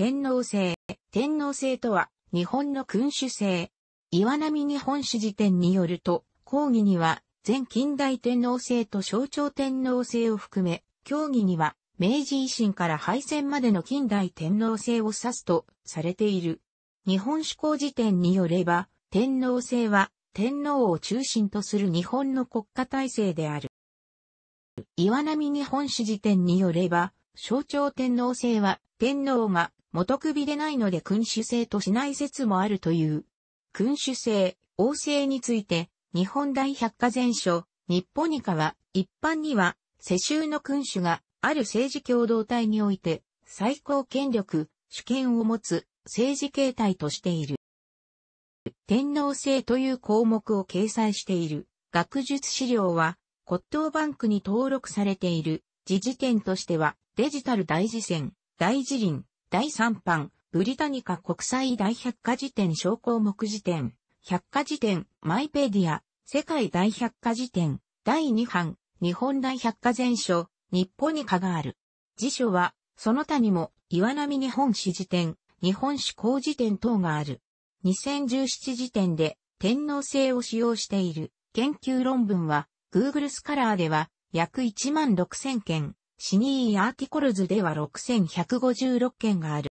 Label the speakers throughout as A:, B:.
A: 天皇制。天皇制とは、日本の君主制。岩波日本史辞典によると、講義には、前近代天皇制と象徴天皇制を含め、協議には、明治維新から敗戦までの近代天皇制を指すとされている。日本史考辞典によれば、天皇制は天皇を中心とする日本の国家体制である。岩波日本史辞典によれば、象徴天皇制は天皇が元首でないので君主制としない説もあるという。君主制、王制について、日本大百科全書、日本以下は、一般には、世襲の君主が、ある政治共同体において、最高権力、主権を持つ、政治形態としている。天皇制という項目を掲載している学術資料は、骨董バンクに登録されている、時事典としては、デジタル大事戦、大辞林、第3版、ブリタニカ国際大百科事典小項目辞典、百科事典、マイペディア、世界大百科事典、第2版、日本大百科全書、日本に科がある。辞書は、その他にも、岩波日本史辞典、日本史工辞典等がある。2017時点で、天皇制を使用している研究論文は、Google スカラーでは、約1万6000件、シニーアーティコルズでは6156件がある。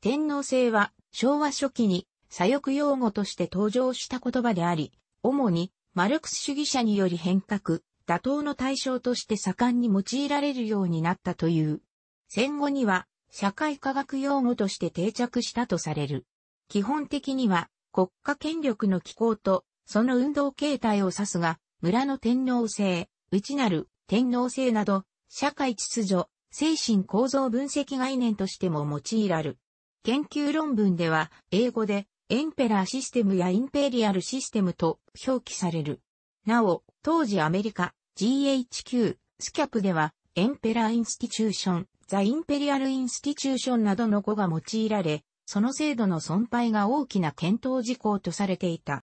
A: 天皇制は昭和初期に左翼用語として登場した言葉であり、主にマルクス主義者により変革、打倒の対象として盛んに用いられるようになったという。戦後には社会科学用語として定着したとされる。基本的には国家権力の機構とその運動形態を指すが、村の天皇制、内なる天皇制など社会秩序、精神構造分析概念としても用いられる。研究論文では、英語で、エンペラーシステムやインペリアルシステムと表記される。なお、当時アメリカ、GHQ、スキャプでは、エンペラーインスティチューション、ザ・インペリアル・インスティチューションなどの語が用いられ、その制度の損廃が大きな検討事項とされていた。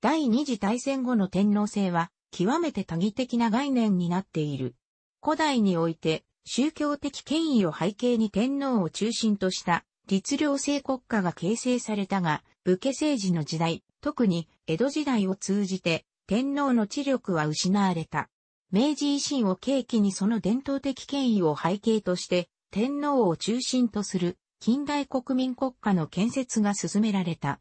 A: 第二次大戦後の天皇制は、極めて多義的な概念になっている。古代において宗教的権威を背景に天皇を中心とした律令制国家が形成されたが、武家政治の時代、特に江戸時代を通じて天皇の知力は失われた。明治維新を契機にその伝統的権威を背景として天皇を中心とする近代国民国家の建設が進められた。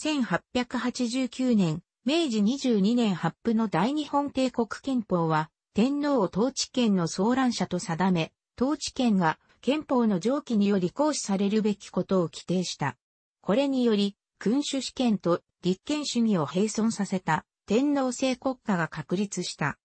A: 1889年、明治22年発布の大日本帝国憲法は天皇を統治権の総乱者と定め、統治権が憲法の上記により行使されるべきことを規定した。これにより、君主主権と立憲主義を並存させた天皇制国家が確立した。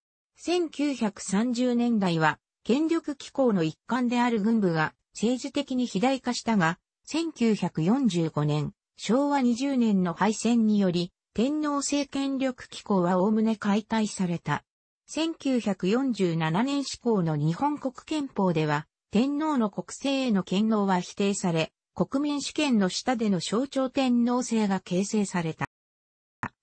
A: 1930年代は権力機構の一環である軍部が政治的に肥大化したが、1945年、昭和20年の敗戦により、天皇制権力機構はおおむね解体された。1947年施行の日本国憲法では、天皇の国政への権能は否定され、国民主権の下での象徴天皇制が形成された。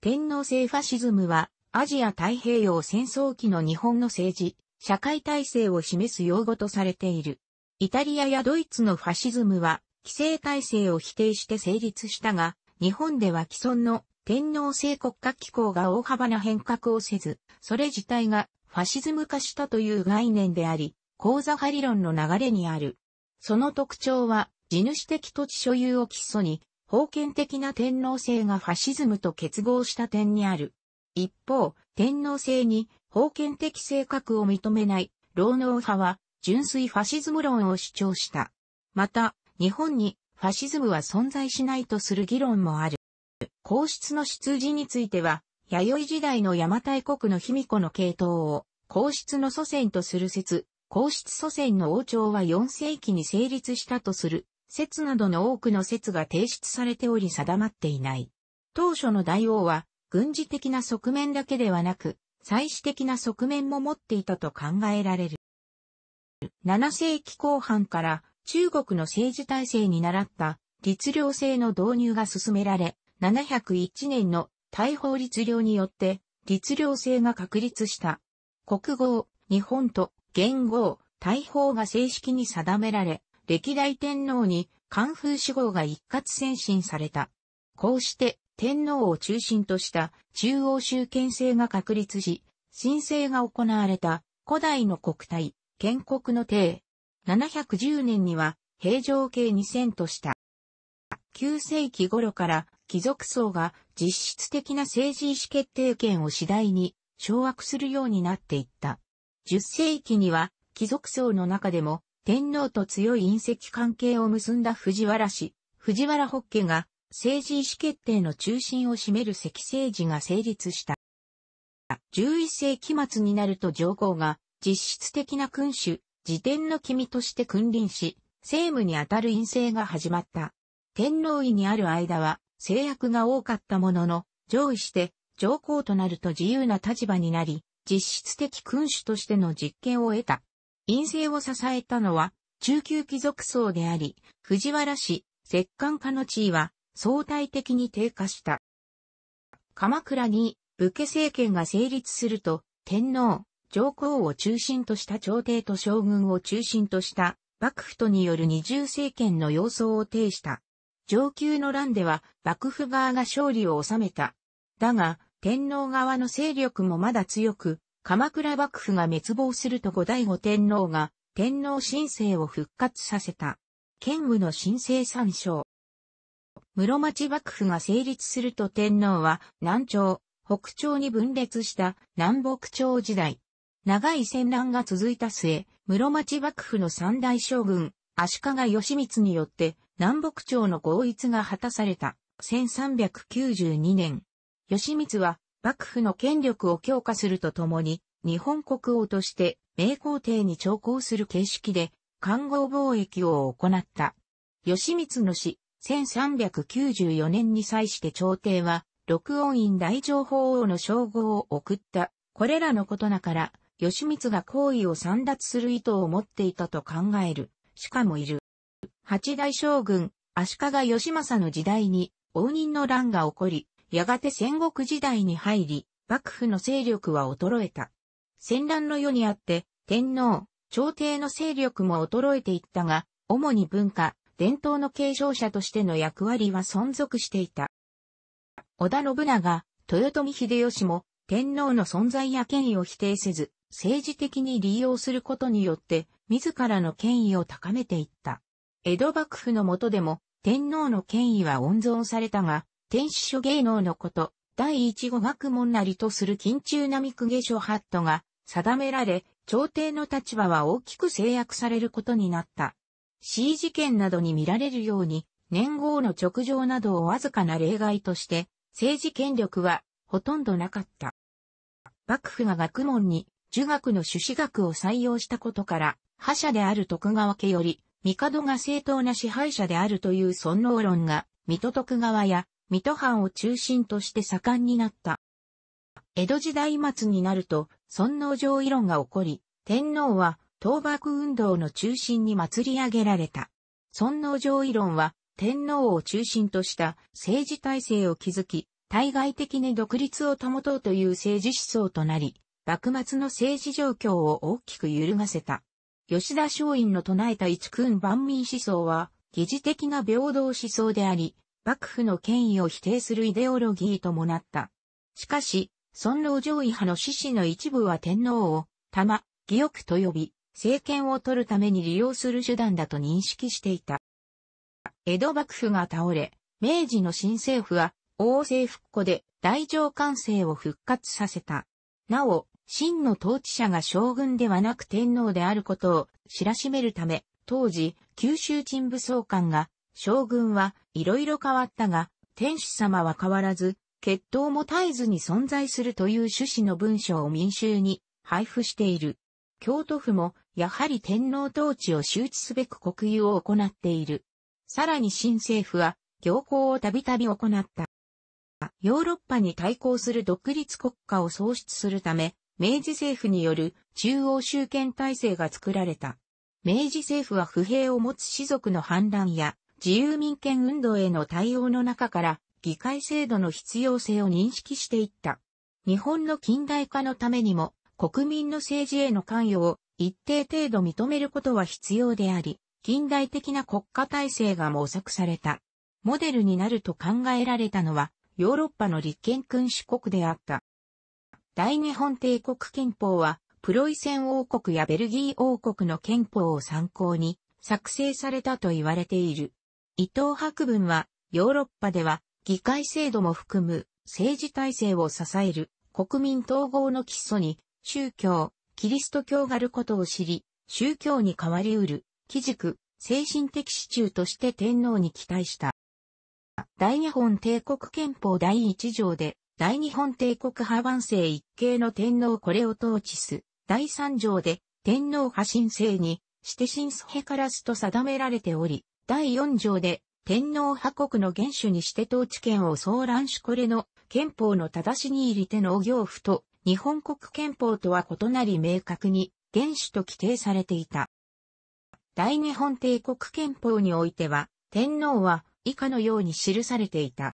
A: 天皇制ファシズムは、アジア太平洋戦争期の日本の政治、社会体制を示す用語とされている。イタリアやドイツのファシズムは、規制体制を否定して成立したが、日本では既存の天皇制国家機構が大幅な変革をせず、それ自体がファシズム化したという概念であり、講座派理論の流れにある。その特徴は、地主的土地所有を基礎に、封建的な天皇制がファシズムと結合した点にある。一方、天皇制に封建的性格を認めない労農派は純粋ファシズム論を主張した。また、日本にファシズムは存在しないとする議論もある。皇室の出自については、弥生時代の邪馬台国の卑弥呼の系統を皇室の祖先とする説、皇室祖先の王朝は4世紀に成立したとする説などの多くの説が提出されており定まっていない。当初の大王は軍事的な側面だけではなく、祭祀的な側面も持っていたと考えられる。7世紀後半から中国の政治体制に倣った律令制の導入が進められ、701年の大法律令によって、律令制が確立した。国号、日本と元号、大法が正式に定められ、歴代天皇に官風志号が一括先進された。こうして天皇を中心とした中央集権制が確立し、申請が行われた古代の国体、建国の帝。710年には平城慶2000とした。9世紀頃から貴族層が実質的な政治意思決定権を次第に掌握するようになっていった。10世紀には貴族層の中でも天皇と強い隕石関係を結んだ藤原氏、藤原北家が政治意思決定の中心を占める石政治が成立した。11世紀末になると上皇が実質的な君主、自天の君として君臨し、政務にあたる院政が始まった。天皇位にある間は、制約が多かったものの、上位して上皇となると自由な立場になり、実質的君主としての実権を得た。陰性を支えたのは、中級貴族層であり、藤原氏、摂関家の地位は相対的に低下した。鎌倉に武家政権が成立すると、天皇、上皇を中心とした朝廷と将軍を中心とした幕府とによる二重政権の様相を呈した。上級の乱では幕府側が勝利を収めた。だが、天皇側の勢力もまだ強く、鎌倉幕府が滅亡すると後醍醐天皇が天皇神聖を復活させた。剣武の神聖参照。室町幕府が成立すると天皇は南朝、北朝に分裂した南北朝時代。長い戦乱が続いた末、室町幕府の三大将軍、足利義満によって南北朝の合一が果たされた1392年、義満は幕府の権力を強化するとともに、日本国王として明皇帝に徴行する形式で、官合貿易を行った。義満の死、1394年に際して朝廷は、六音院大乗法王の称号を送った。これらのことなから、義満が行為を散奪する意図を持っていたと考える、しかもいる。八代将軍、足利義政の時代に、応仁の乱が起こり、やがて戦国時代に入り、幕府の勢力は衰えた。戦乱の世にあって、天皇、朝廷の勢力も衰えていったが、主に文化、伝統の継承者としての役割は存続していた。織田信長、豊臣秀吉も、天皇の存在や権威を否定せず、政治的に利用することによって、自らの権威を高めていった。江戸幕府の下でも天皇の権威は温存されたが、天守諸芸能のこと、第一語学問なりとする近中並区下書ハットが定められ、朝廷の立場は大きく制約されることになった。C 事件などに見られるように、年号の直上などをわずかな例外として、政治権力はほとんどなかった。幕府が学問に儒学の朱子学を採用したことから、覇者である徳川家より帝が正当な支配者であるという尊王論が、水戸徳川や水戸藩を中心として盛んになった。江戸時代末になると、尊王攘夷論が起こり、天皇は倒幕運動の中心に祭り上げられた。尊王攘夷論は、天皇を中心とした政治体制を築き、対外的に独立を保とうという政治思想となり、幕末の政治状況を大きく揺るがせた。吉田松陰の唱えた一君万民思想は、疑似的な平等思想であり、幕府の権威を否定するイデオロギーともなった。しかし、尊老上位派の志士の一部は天皇を、玉、義欲と呼び、政権を取るために利用する手段だと認識していた。江戸幕府が倒れ、明治の新政府は、王政復古で大乗官制を復活させた。なお、真の統治者が将軍ではなく天皇であることを知らしめるため、当時、九州鎮武総監が、将軍はいろいろ変わったが、天主様は変わらず、血統も絶えずに存在するという趣旨の文書を民衆に配布している。京都府も、やはり天皇統治を周知すべく国有を行っている。さらに新政府は、行幸をたびたび行った。ヨーロッパに対抗する独立国家を創出するため、明治政府による中央集権体制が作られた。明治政府は不平を持つ士族の反乱や自由民権運動への対応の中から議会制度の必要性を認識していった。日本の近代化のためにも国民の政治への関与を一定程度認めることは必要であり、近代的な国家体制が模索された。モデルになると考えられたのはヨーロッパの立憲君主国であった。大日本帝国憲法は、プロイセン王国やベルギー王国の憲法を参考に作成されたと言われている。伊藤博文は、ヨーロッパでは、議会制度も含む政治体制を支える国民統合の基礎に、宗教、キリスト教があることを知り、宗教に変わり得る、基軸、精神的支柱として天皇に期待した。大日本帝国憲法第1条で、大日本帝国派万世一系の天皇これを統治す、第三条で、天皇派神聖に、して神すへからすと定められており、第四条で、天皇派国の元首にして統治権を総乱主これの憲法の正しに入り手の行府と日本国憲法とは異なり明確に元首と規定されていた。大日本帝国憲法においては天皇は以下のように記されていた。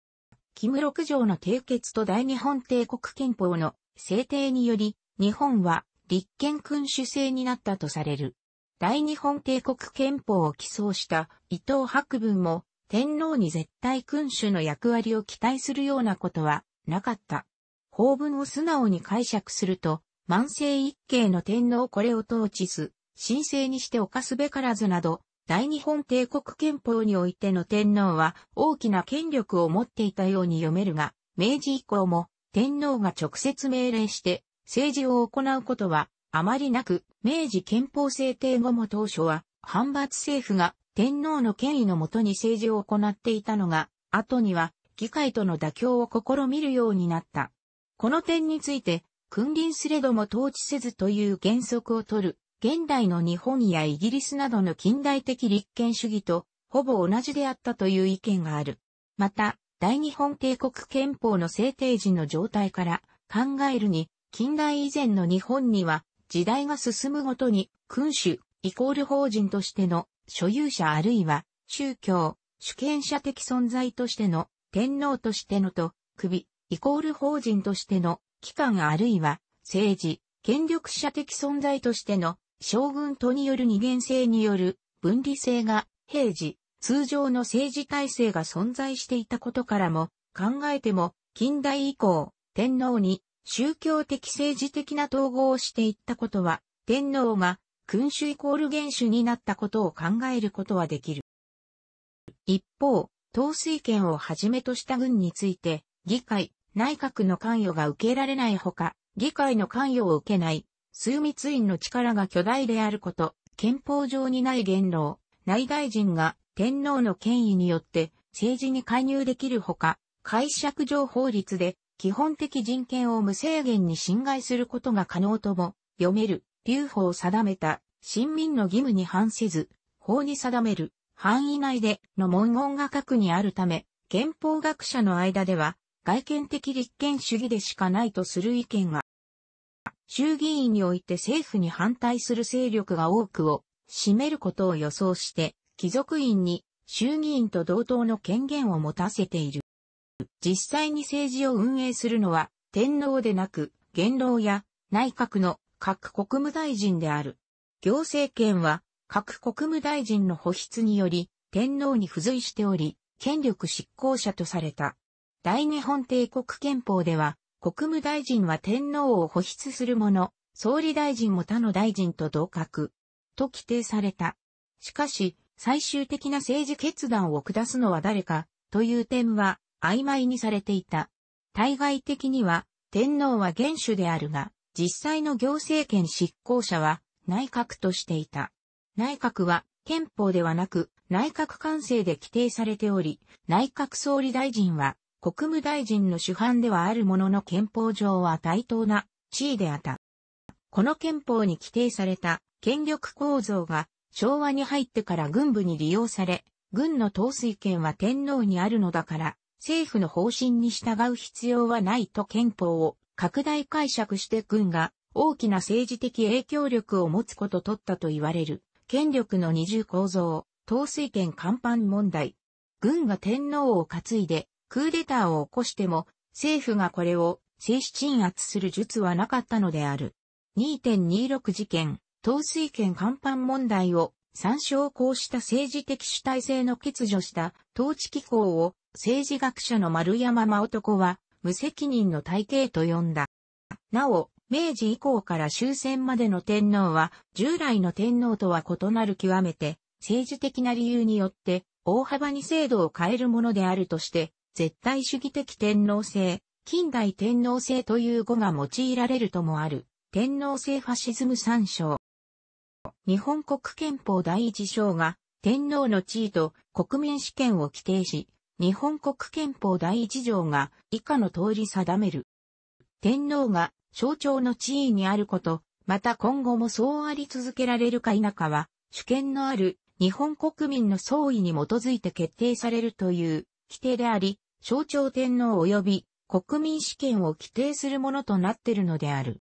A: 金六条の締結と大日本帝国憲法の制定により、日本は立憲君主制になったとされる。大日本帝国憲法を起草した伊藤博文も、天皇に絶対君主の役割を期待するようなことはなかった。法文を素直に解釈すると、万世一系の天皇これを統治す、神聖にして犯すべからずなど、大日本帝国憲法においての天皇は大きな権力を持っていたように読めるが、明治以降も天皇が直接命令して政治を行うことはあまりなく、明治憲法制定後も当初は反発政府が天皇の権威のもとに政治を行っていたのが、後には議会との妥協を試みるようになった。この点について、君臨すれども統治せずという原則を取る現代の日本やイギリスなどの近代的立憲主義とほぼ同じであったという意見がある。また、大日本帝国憲法の制定時の状態から考えるに、近代以前の日本には時代が進むごとに君主イコール法人としての所有者あるいは宗教、主権者的存在としての天皇としてのと首イコール法人としての機関あるいは政治、権力者的存在としての将軍とによる二元性による分離性が平時、通常の政治体制が存在していたことからも考えても近代以降、天皇に宗教的政治的な統合をしていったことは、天皇が君主イコール元首になったことを考えることはできる。一方、統帥権をはじめとした軍について、議会、内閣の関与が受けられないほか、議会の関与を受けない枢密院の力が巨大であること、憲法上にない元老、内大臣が天皇の権威によって政治に介入できるほか、解釈上法律で基本的人権を無制限に侵害することが可能とも読める、留保を定めた、新民の義務に反せず、法に定める、範囲内での文言が核にあるため、憲法学者の間では、外見的立憲主義でしかないとする意見が衆議院において政府に反対する勢力が多くを占めることを予想して、貴族院に衆議院と同等の権限を持たせている。実際に政治を運営するのは天皇でなく元老や内閣の各国務大臣である。行政権は各国務大臣の保筆により天皇に付随しており、権力執行者とされた。大日本帝国憲法では国務大臣は天皇を保出する者、総理大臣も他の大臣と同格、と規定された。しかし、最終的な政治決断を下すのは誰か、という点は曖昧にされていた。対外的には、天皇は元首であるが、実際の行政権執行者は内閣としていた。内閣は憲法ではなく内閣官制で規定されており、内閣総理大臣は国務大臣の主犯ではあるものの憲法上は対等な地位であった。この憲法に規定された権力構造が昭和に入ってから軍部に利用され、軍の統帥権は天皇にあるのだから、政府の方針に従う必要はないと憲法を拡大解釈して軍が大きな政治的影響力を持つこととったと言われる。権力の二重構造、統帥権甲板問題。軍が天皇を担いでクーデターを起こしても、政府がこれを静止鎮圧する術はなかったのである。2.26事件、統水権乾板問題を参照こうした政治的主体性の欠如した統治機構を政治学者の丸山真男は無責任の体系と呼んだ。なお、明治以降から終戦までの天皇は従来の天皇とは異なる極めて政治的な理由によって大幅に制度を変えるものであるとして絶対主義的天皇制、近代天皇制という語が用いられるともある、天皇制ファシズム参照。日本国憲法第一章が、天皇の地位と国民主権を規定し、日本国憲法第一条が以下の通り定める。天皇が象徴の地位にあること、また今後もそうあり続けられるか否かは、主権のある日本国民の総意に基づいて決定されるという規定であり、象徴天皇及び国民主権を規定するものとなっているのである。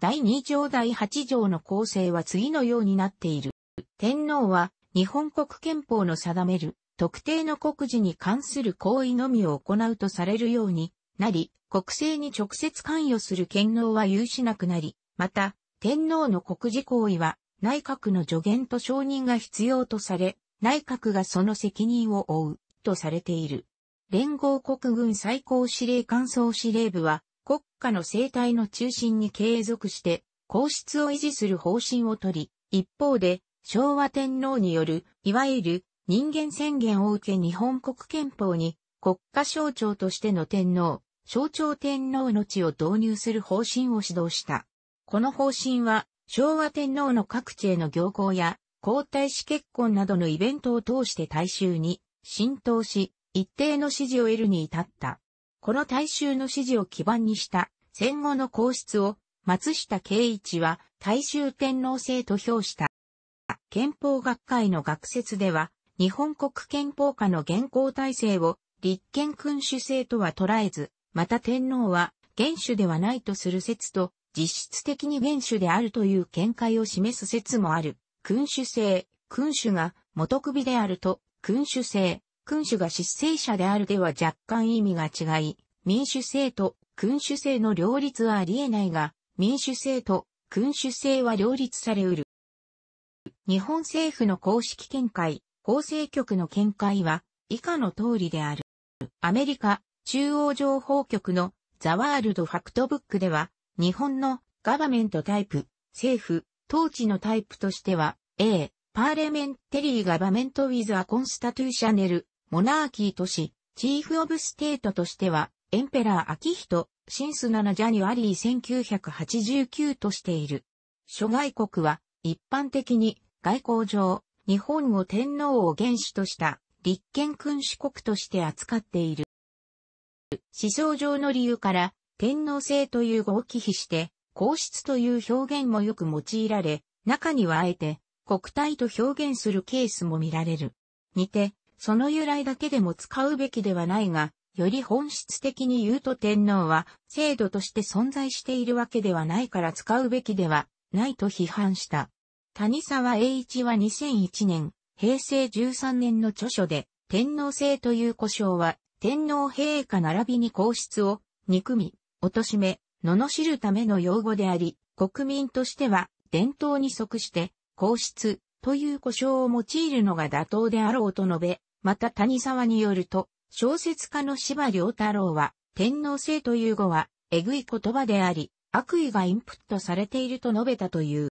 A: 第2条第8条の構成は次のようになっている。天皇は日本国憲法の定める特定の国事に関する行為のみを行うとされるようになり、国政に直接関与する権能は有しなくなり、また、天皇の国事行為は内閣の助言と承認が必要とされ、内閣がその責任を負うとされている。連合国軍最高司令官総司令部は、国家の生態の中心に継続して、皇室を維持する方針をとり、一方で、昭和天皇による、いわゆる人間宣言を受け日本国憲法に、国家象徴としての天皇、象徴天皇の地を導入する方針を指導した。この方針は、昭和天皇の各地への行幸や、皇太子結婚などのイベントを通して大衆に浸透し、一定の支持を得るに至った。この大衆の支持を基盤にした戦後の皇室を松下慶一は大衆天皇制と評した。憲法学会の学説では、日本国憲法下の現行体制を立憲君主制とは捉えず、また天皇は元首ではないとする説と、実質的に元首であるという見解を示す説もある。君主制、君主が元首であると、君主制、君主が執政者であるでは若干意味が違い、民主制と君主制の両立はありえないが、民主制と君主制は両立され得る。日本政府の公式見解、法制局の見解は以下の通りである。アメリカ中央情報局のザワールドファクトブックでは、日本のガバメントタイプ、政府、統治のタイプとしては、A、パーレメンテリーガバメントウィズアコンスタトゥーシャネル、モナーキーとし、チーフオブステートとしては、エンペラー秋人、シンス7ジャニュアリー1989としている。諸外国は、一般的に、外交上、日本を天皇を原始とした立憲君主国として扱っている。思想上の理由から天皇制という語を忌避して皇室という表現もよく用いられ、中にはあえて国体と表現するケースも見られる。にて、その由来だけでも使うべきではないが、より本質的に言うと天皇は制度として存在しているわけではないから使うべきではないと批判した。谷沢栄一は2001年、平成13年の著書で、天皇制という故障は、天皇陛下並びに皇室を、憎み、貶め、罵るための用語であり、国民としては、伝統に即して、皇室、という故障を用いるのが妥当であろうと述べ、また谷沢によると、小説家の芝良太郎は、天皇制という語は、えぐい言葉であり、悪意がインプットされていると述べたという。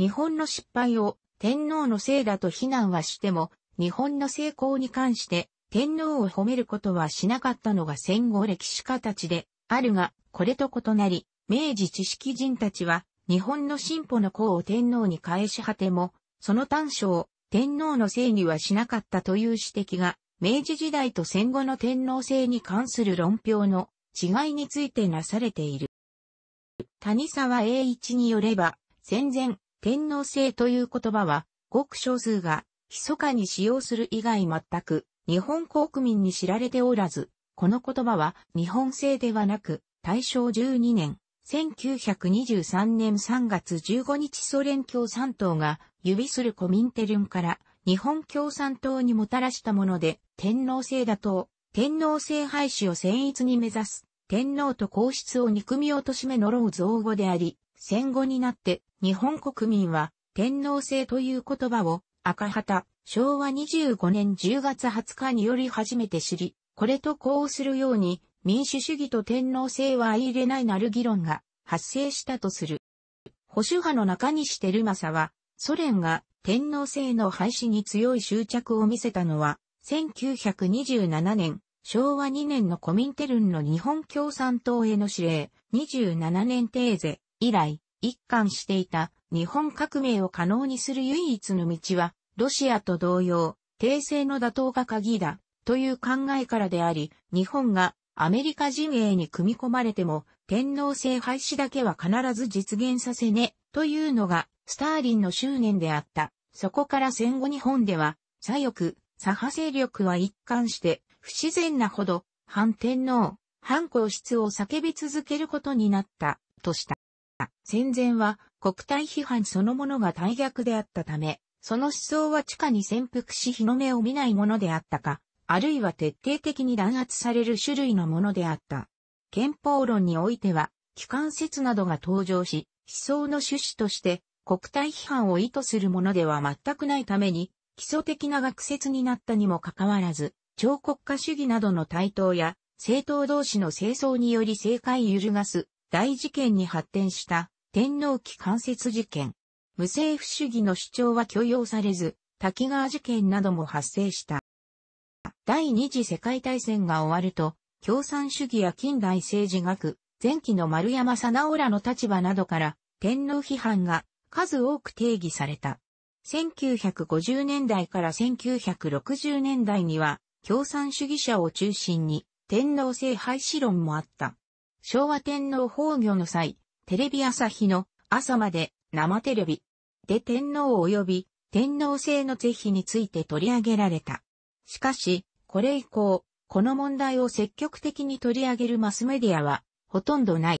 A: 日本の失敗を天皇のせいだと非難はしても、日本の成功に関して天皇を褒めることはしなかったのが戦後歴史家たちであるが、これと異なり、明治知識人たちは日本の進歩の功を天皇に返し果ても、その短所を天皇のせいにはしなかったという指摘が、明治時代と戦後の天皇制に関する論評の違いについてなされている。谷沢栄一によれば、戦前、天皇制という言葉は、ごく少数が、密かに使用する以外全く、日本国民に知られておらず、この言葉は日本制ではなく、大正12年、1923年3月15日ソ連共産党が指するコミンテルンから日本共産党にもたらしたもので、天皇制打倒、天皇制廃止を戦逸に目指す、天皇と皇室を憎み落としめ呪う造語であり、戦後になって日本国民は天皇制という言葉を赤旗、昭和25年10月20日により初めて知り、これとこうするように民主主義と天皇制は相入れないなる議論が発生したとする。保守派の中西照政はソ連が天皇制の廃止に強い執着を見せたのは、1927年、昭和2年のコミンテルンの日本共産党への指令、27年テーゼ以来、一貫していた日本革命を可能にする唯一の道は、ロシアと同様、帝政の打倒が鍵だ、という考えからであり、日本がアメリカ陣営に組み込まれても、天皇制廃止だけは必ず実現させね、というのが、スターリンの執念であった。そこから戦後日本では、左翼、左派勢力は一貫して、不自然なほど、反天皇、反皇室を叫び続けることになった、とした。戦前は、国体批判そのものが大逆であったため、その思想は地下に潜伏し日の目を見ないものであったか、あるいは徹底的に弾圧される種類のものであった。憲法論においては、機関説などが登場し、思想の趣旨として国体批判を意図するものでは全くないために、基礎的な学説になったにもかかわらず、超国家主義などの台頭や、政党同士の清掃により政界揺るがす大事件に発展した天皇期間接事件。無政府主義の主張は許容されず、滝川事件なども発生した。第二次世界大戦が終わると、共産主義や近代政治学、前期の丸山さなおらの立場などから、天皇批判が数多く定義された。1950年代から1960年代には、共産主義者を中心に、天皇制廃止論もあった。昭和天皇崩御の際、テレビ朝日の朝まで生テレビで天皇及び天皇制の是非について取り上げられた。しかし、これ以降、この問題を積極的に取り上げるマスメディアはほとんどない。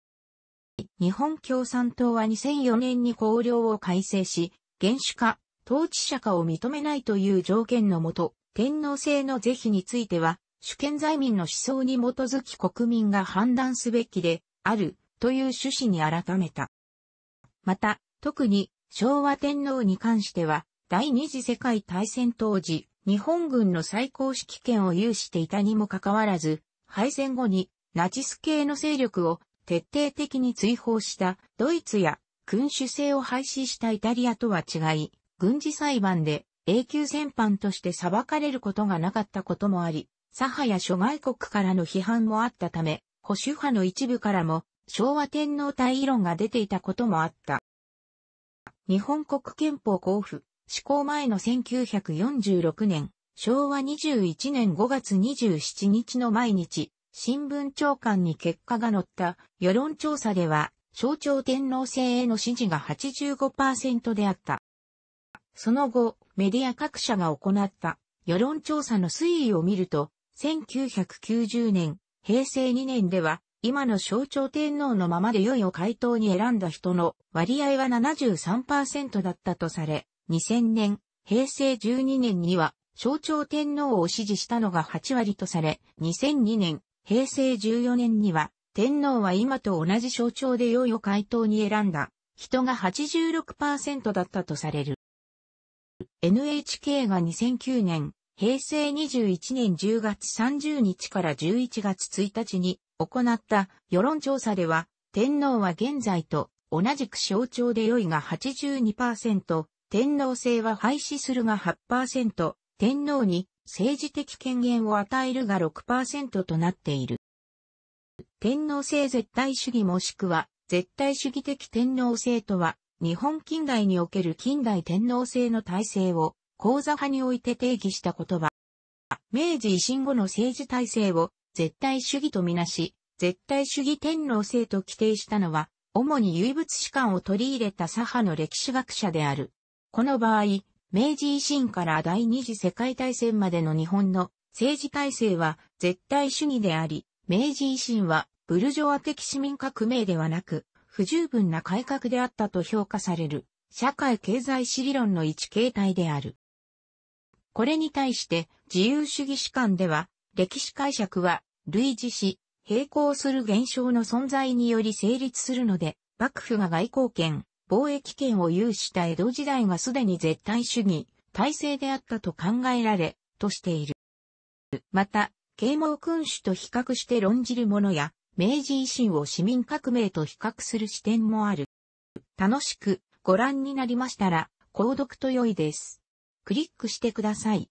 A: 日本共産党は2004年に公領を改正し、原主化、統治者化を認めないという条件のもと、天皇制の是非については、主権在民の思想に基づき国民が判断すべきで、ある、という趣旨に改めた。また、特に、昭和天皇に関しては、第二次世界大戦当時、日本軍の最高指揮権を有していたにもかかわらず、敗戦後にナチス系の勢力を徹底的に追放したドイツや君主制を廃止したイタリアとは違い、軍事裁判で永久戦犯として裁かれることがなかったこともあり、左派や諸外国からの批判もあったため、保守派の一部からも昭和天皇体異論が出ていたこともあった。日本国憲法交付、施行前の1946年、昭和21年5月27日の毎日、新聞長官に結果が載った世論調査では、象徴天皇制への支持が85%であった。その後、メディア各社が行った世論調査の推移を見ると、1990年、平成2年では、今の象徴天皇のままで良いを回答に選んだ人の割合は73%だったとされ、2000年、平成12年には象徴天皇を支持したのが8割とされ、2002年、平成14年には、天皇は今と同じ象徴で良いを回答に選んだ、人が86%だったとされる。NHK が2009年、平成21年10月30日から11月1日に行った世論調査では、天皇は現在と同じく象徴で良いが82%、天皇制は廃止するが8%、天皇に政治的権限を与えるが6%となっている。天皇制絶対主義もしくは絶対主義的天皇制とは、日本近代における近代天皇制の体制を講座派において定義した言葉。明治維新後の政治体制を絶対主義とみなし、絶対主義天皇制と規定したのは、主に唯物史観を取り入れた左派の歴史学者である。この場合、明治維新から第二次世界大戦までの日本の政治体制は絶対主義であり、明治維新はブルジョア的市民革命ではなく、不十分な改革であったと評価される、社会経済史理論の一形態である。これに対して自由主義史観では、歴史解釈は類似し、並行する現象の存在により成立するので、幕府が外交権、貿易権を有した江戸時代がすでに絶対主義、体制であったと考えられ、としている。また、啓蒙君主と比較して論じるものや、明治維新を市民革命と比較する視点もある。楽しくご覧になりましたら、購読と良いです。クリックしてください。